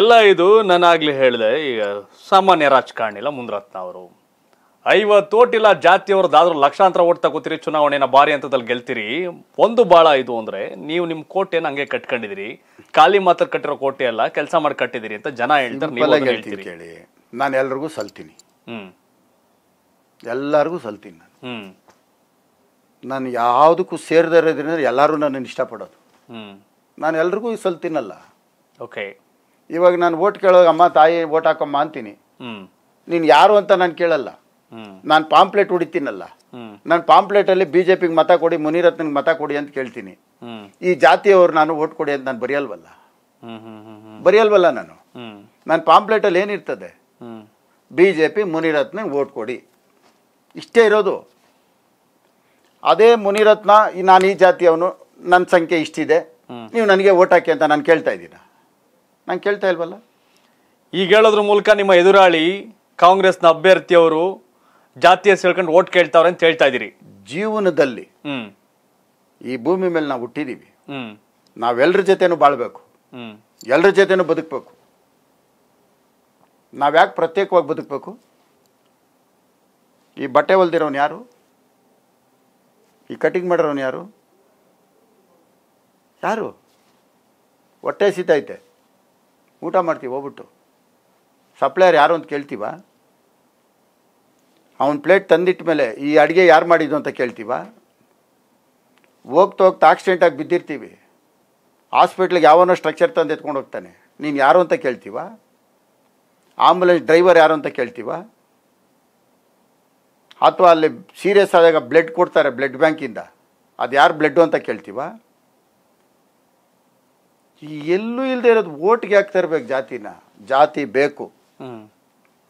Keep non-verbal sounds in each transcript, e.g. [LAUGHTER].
ಎಲ್ಲ ಇದು ನಾನಾಗ್ಲಿ ಹೇಳಿದೆ ಈಗ ಸಾಮಾನ್ಯ ಇಲ್ಲ ಮುಂದ್ರತ್ನ ಅವರು ಐವತ್ತು ಓಟ್ ಇಲ್ಲ ಆದ್ರೂ ಲಕ್ಷಾಂತರ ಓಟ್ ತಗೋತೀರಿ ಚುನಾವಣೆನ ಭಾರಿ ಹಂತದಲ್ಲಿ ಗೆಲ್ತೀರಿ ಒಂದು ಭಾಳ ಇದು ಅಂದರೆ ನೀವು ನಿಮ್ಮ ಕೋಟೆನ ಹಂಗೆ ಕಟ್ಕೊಂಡಿದ್ದೀರಿ ಖಾಲಿ ಮಾತ್ರ ಕಟ್ಟಿರೋ ಕೋಟೆ ಅಲ್ಲ ಕೆಲಸ ಮಾಡಿ ಕಟ್ಟಿದಿರಿ ಅಂತ ಜನ ಹೇಳ್ತಾರೆ ಕೇಳಿ ನಾನು ಎಲ್ರಿಗೂ ಸಲ್ತೀನಿ ಹ್ಞೂ ಎಲ್ಲರಿಗೂ ಸಲ್ತೀನಿ ನಾನು ಹ್ಞೂ ನಾನು ಯಾವುದಕ್ಕೂ ಸೇರಿದ್ರೆ ಅಂದ್ರೆ ಎಲ್ಲರೂ ನನ್ನನ್ನು ಇಷ್ಟಪಡೋದು ಹ್ಞೂ ನಾನು ಎಲ್ರಿಗೂ ಸಲ್ತೀನಲ್ಲ ಓಕೆ ಇವಾಗ ನಾನು ಓಟ್ ಕೇಳೋ ಅಮ್ಮ ತಾಯಿ ಓಟ್ ಹಾಕಮ್ಮ ಅಂತೀನಿ ನೀನು ಯಾರು ಅಂತ ನಾನು ಕೇಳಲ್ಲ ನಾನು ಪಾಂಪ್ಲೆಟ್ ಹೊಡಿತೀನಲ್ಲ ನಾನು ಪಾಂಪ್ಲೆಟ್ ಬಿ ಜೆ ಪಿಗೆ ಮತ ಕೊಡಿ ಮುನಿರತ್ನಗೆ ಮತ ಕೊಡಿ ಅಂತ ಕೇಳ್ತೀನಿ ಈ ಜಾತಿಯವರು ನಾನು ಓಟ್ ಕೊಡಿ ಅಂತ ನಾನು ಬರೆಯಲ್ವಲ್ಲ ಬರೆಯಲ್ವಲ್ಲ ನಾನು ನಾನು ಪಾಂಪ್ಲೇಟಲ್ಲಿ ಏನಿರ್ತದೆ ಬಿ ಜೆ ಪಿ ಮುನಿರತ್ನಗೆ ಓಟ್ ಕೊಡಿ ಇಷ್ಟೇ ಇರೋದು ಅದೇ ಮುನಿರತ್ನ ನಾನು ಈ ಜಾತಿಯವನು ನನ್ನ ಸಂಖ್ಯೆ ಇಷ್ಟಿದೆ ನೀವು ನನಗೆ ಓಟ್ ಹಾಕಿ ಅಂತ ನಾನು ಕೇಳ್ತಾ ಇದ್ದೀನಿ ನಾನು ಕೇಳ್ತಾ ಇಲ್ವಲ್ಲ ಈಗ ಹೇಳೋದ್ರ ಮೂಲಕ ನಿಮ್ಮ ಎದುರಾಳಿ ಕಾಂಗ್ರೆಸ್ನ ಅಭ್ಯರ್ಥಿಯವರು ಜಾತಿಯ ಸೇಳ್ಕೊಂಡು ಓಟ್ ಕೇಳ್ತಾವ್ರೆ ಅಂತ ಹೇಳ್ತಾ ಇದ್ದೀರಿ ಜೀವನದಲ್ಲಿ ಈ ಭೂಮಿ ಮೇಲೆ ನಾವು ಹುಟ್ಟಿದ್ದೀವಿ ನಾವೆಲ್ಲರ ಜೊತೆನೂ ಬಾಳ್ಬೇಕು ಎಲ್ಲರ ಜೊತೆನೂ ಬದುಕಬೇಕು ನಾವು ಯಾಕೆ ಪ್ರತ್ಯೇಕವಾಗಿ ಬದುಕಬೇಕು ಈ ಬಟ್ಟೆ ಹೊಲ್ದಿರೋನು ಯಾರು ಈ ಕಟಿಂಗ್ ಮಾಡಿರೋನು ಯಾರು ಯಾರು ಹೊಟ್ಟೆ ಸೀತೈತೆ ಊಟ ಮಾಡ್ತೀವಿ ಹೋಗ್ಬಿಟ್ಟು ಸಪ್ಲೈಯರ್ ಯಾರು ಅಂತ ಕೇಳ್ತೀವ ಅವನ ಪ್ಲೇಟ್ ತಂದಿಟ್ಟ ಮೇಲೆ ಈ ಅಡುಗೆ ಯಾರು ಮಾಡಿದ್ದು ಅಂತ ಕೇಳ್ತೀವ ಹೋಗ್ತಾ ಹೋಗ್ತಾ ಆಕ್ಸಿಡೆಂಟಾಗಿ ಬಿದ್ದಿರ್ತೀವಿ ಹಾಸ್ಪಿಟ್ಲಿಗೆ ಯಾವನೋ ಸ್ಟ್ರಕ್ಚರ್ ತಂದು ಎತ್ಕೊಂಡು ಹೋಗ್ತಾನೆ ನೀನು ಯಾರು ಅಂತ ಕೇಳ್ತೀವ ಆಂಬುಲೆನ್ಸ್ ಡ್ರೈವರ್ ಯಾರು ಅಂತ ಕೇಳ್ತೀವ ಅಥವಾ ಅಲ್ಲಿ ಸೀರಿಯಸ್ ಆದಾಗ ಬ್ಲಡ್ ಕೊಡ್ತಾರೆ ಬ್ಲಡ್ ಬ್ಯಾಂಕಿಂದ ಅದು ಯಾರು ಬ್ಲಡ್ಡು ಅಂತ ಕೇಳ್ತೀವ ಎಲ್ಲೂ ಇಲ್ಲದೆ ಇರೋದು ಓಟ್ಗೆ ಯಾಕೆ ತರಬೇಕು ಜಾತಿನ ಜಾತಿ ಬೇಕು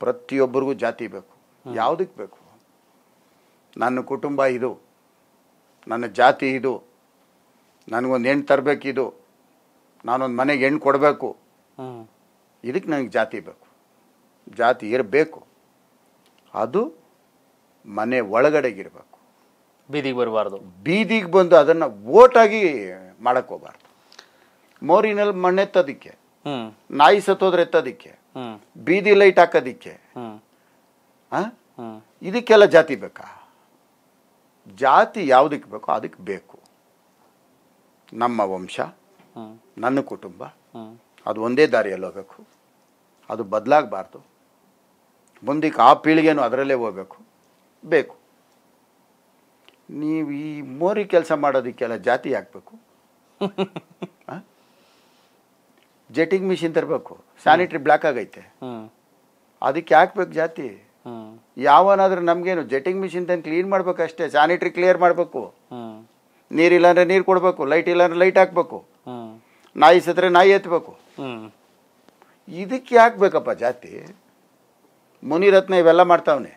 ಪ್ರತಿಯೊಬ್ಬರಿಗೂ ಜಾತಿ ಬೇಕು ಯಾವುದಕ್ಕೆ ಬೇಕು ನನ್ನ ಕುಟುಂಬ ಇದು ನನ್ನ ಜಾತಿ ಇದು ನನಗೊಂದು ಹೆಣ್ಣು ತರಬೇಕಿದು ನಾನೊಂದು ಮನೆಗೆ ಹೆಣ್ಣು ಕೊಡಬೇಕು ಇದಕ್ಕೆ ನನಗೆ ಜಾತಿ ಬೇಕು ಜಾತಿ ಇರಬೇಕು ಅದು ಮನೆ ಒಳಗಡೆಗಿರಬೇಕು ಬೀದಿಗೆ ಬರಬಾರ್ದು ಬೀದಿಗೆ ಬಂದು ಅದನ್ನು ಓಟಾಗಿ ಮಾಡಕ್ಕೆ ಹೋಗಬಾರ್ದು ಮೋರಿನಲ್ಲಿ ಮಣ್ಣೆತ್ತೋದಿಕ್ಕೆ ನಾಯಿ ಸತ್ತೋದ್ರೆ ಎತ್ತೋದಿಕ್ಕೆ ಬೀದಿ ಲೈಟ್ ಹಾಕೋದಿಕ್ಕೆ ಇದಕ್ಕೆಲ್ಲ ಜಾತಿ ಬೇಕಾ ಜಾತಿ ಯಾವುದಕ್ಕೆ ಬೇಕೋ ಅದಕ್ಕೆ ಬೇಕು ನಮ್ಮ ವಂಶ ನನ್ನ ಕುಟುಂಬ ಅದು ಒಂದೇ ದಾರಿಯಲ್ಲಿ ಹೋಗ್ಬೇಕು ಅದು ಬದಲಾಗಬಾರ್ದು ಮುಂದಕ್ಕೆ ಆ ಪೀಳಿಗೆನು ಅದರಲ್ಲೇ ಹೋಗ್ಬೇಕು ಬೇಕು ನೀವು ಈ ಮೋರಿ ಕೆಲಸ ಮಾಡೋದಕ್ಕೆಲ್ಲ ಜಾತಿ ಹಾಕ್ಬೇಕು [LAUGHS] ಜೆಟಿಂಗ್ ಮಿಷಿನ್ ತರಬೇಕು ಸ್ಯಾನಿಟ್ರಿ ಬ್ಲ್ಯಾಕ್ ಆಗೈತೆ ಅದಕ್ಕೆ ಹಾಕ್ಬೇಕು ಜಾತಿ ಯಾವನಾದ್ರೂ ನಮ್ಗೇನು ಜೆಟಿಂಗ್ ಮಿಷಿನ್ ತಂದು ಕ್ಲೀನ್ ಅಷ್ಟೇ ಸ್ಯಾನಿಟ್ರಿ ಕ್ಲಿಯರ್ ಮಾಡಬೇಕು ನೀರಿಲ್ಲ ಅಂದ್ರೆ ನೀರು ಕೊಡಬೇಕು ಲೈಟ್ ಇಲ್ಲ ಲೈಟ್ ಹಾಕ್ಬೇಕು ನಾಯಿ ಸತ್ರೆ ನಾಯಿ ಎತ್ತಬೇಕು ಇದಕ್ಕೆ ಹಾಕ್ಬೇಕಪ್ಪ ಬೇಕಪ್ಪ ಜಾತಿ ಮುನಿರತ್ನ ಇವೆಲ್ಲ ಮಾಡ್ತಾವನೆ